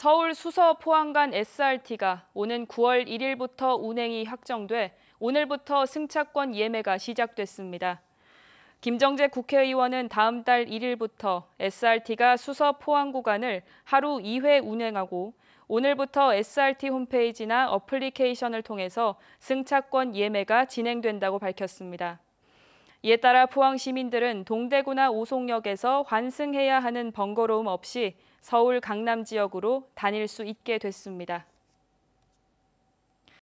서울 수서 포항간 SRT가 오는 9월 1일부터 운행이 확정돼 오늘부터 승차권 예매가 시작됐습니다. 김정재 국회의원은 다음 달 1일부터 SRT가 수서 포항 구간을 하루 2회 운행하고 오늘부터 SRT 홈페이지나 어플리케이션을 통해서 승차권 예매가 진행된다고 밝혔습니다. 이에 따라 포항 시민들은 동대구나 오송역에서 환승해야 하는 번거로움 없이 서울 강남 지역으로 다닐 수 있게 됐습니다.